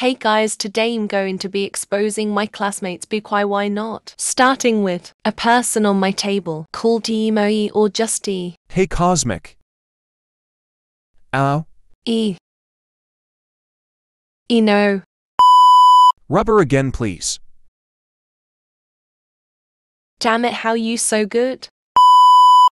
Hey guys, today I'm going to be exposing my classmates Bukwai Why Not. Starting with a person on my table called Emoe or just E. Hey Cosmic. Ow. E. Eno. Rubber again, please. Damn it, how you so good?